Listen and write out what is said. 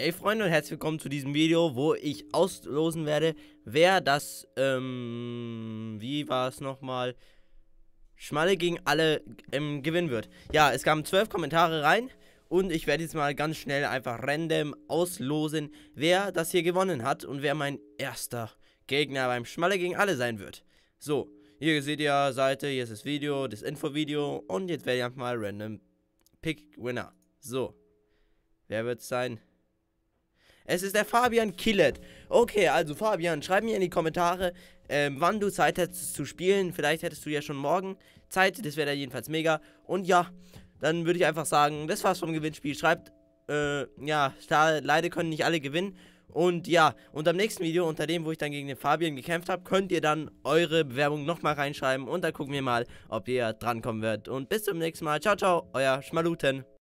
Hey Freunde und herzlich willkommen zu diesem Video, wo ich auslosen werde, wer das, ähm, wie war es nochmal, Schmalle gegen alle ähm, gewinnen wird. Ja, es kamen zwölf Kommentare rein und ich werde jetzt mal ganz schnell einfach random auslosen, wer das hier gewonnen hat und wer mein erster Gegner beim Schmalle gegen alle sein wird. So, hier seht ihr Seite, hier ist das Video, das Infovideo und jetzt werde ich einfach mal random Pick Winner. So, wer wird es sein? Es ist der Fabian Killert. Okay, also Fabian, schreib mir in die Kommentare, ähm, wann du Zeit hättest zu spielen. Vielleicht hättest du ja schon morgen Zeit. Das wäre da jedenfalls mega. Und ja, dann würde ich einfach sagen, das war's vom Gewinnspiel. Schreibt, äh, ja, da, leider können nicht alle gewinnen. Und ja, unter dem nächsten Video, unter dem, wo ich dann gegen den Fabian gekämpft habe, könnt ihr dann eure Bewerbung nochmal reinschreiben. Und dann gucken wir mal, ob ihr drankommen werdet. Und bis zum nächsten Mal. Ciao, ciao, euer Schmaluten.